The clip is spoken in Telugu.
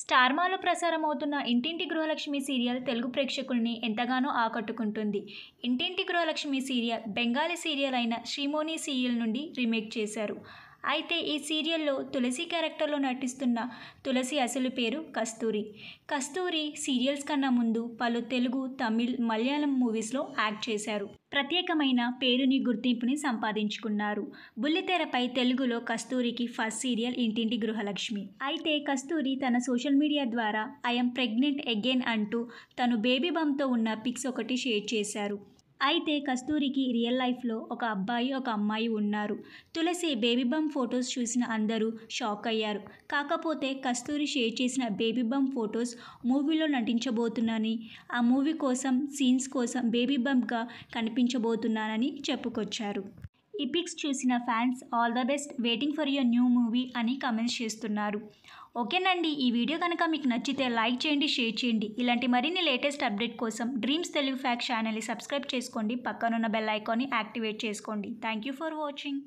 స్టార్మాలో ప్రసారం అవుతున్న ఇంటింటి గృహలక్ష్మి సీరియల్ తెలుగు ప్రేక్షకుల్ని ఎంతగానో ఆకట్టుకుంటుంది ఇంటింటి గృహలక్ష్మి సీరియల్ బెంగాలీ సీరియల్ అయిన శ్రీమోని సీరియల్ నుండి రీమేక్ చేశారు అయితే ఈ సీరియల్లో తులసి క్యారెక్టర్లో నటిస్తున్న తులసి అసలు పేరు కస్తూరి కస్తూరి సీరియల్స్ కన్నా ముందు పలు తెలుగు తమిళ్ మలయాళం మూవీస్లో యాక్ట్ చేశారు ప్రత్యేకమైన పేరుని గుర్తింపుని సంపాదించుకున్నారు బుల్లితెరపై తెలుగులో కస్తూరికి ఫస్ట్ సీరియల్ ఇంటింటి గృహలక్ష్మి అయితే కస్తూరి తన సోషల్ మీడియా ద్వారా ఐఎమ్ ప్రెగ్నెంట్ అగైన్ అంటూ తను బేబీ బమ్తో ఉన్న పిక్స్ ఒకటి షేర్ చేశారు అయితే కస్తూరికి రియల్ లైఫ్లో ఒక అబ్బాయి ఒక అమ్మాయి ఉన్నారు తులసి బేబీ బమ్ ఫొటోస్ చూసిన అందరూ షాక్ అయ్యారు కాకపోతే కస్తూరి షేర్ చేసిన బేబీ బమ్ ఫొటోస్ మూవీలో నటించబోతున్నానని ఆ మూవీ కోసం సీన్స్ కోసం బేబీ బమ్గా కనిపించబోతున్నానని చెప్పుకొచ్చారు ఈ పిక్స్ చూసిన fans all the best waiting for your new movie అని కమెంట్స్ చేస్తున్నారు ఓకేనండి ఈ వీడియో కనుక మీకు నచ్చితే లైక్ చేయండి షేర్ చేయండి ఇలాంటి మరిన్ని లేటెస్ట్ అప్డేట్ కోసం డ్రీమ్స్ తెలుగు ఫ్యాక్ ఛానల్ని సబ్స్క్రైబ్ చేసుకోండి పక్కనున్న బెల్ ఐకాన్ని యాక్టివేట్ చేసుకోండి థ్యాంక్ యూ ఫర్ వాచింగ్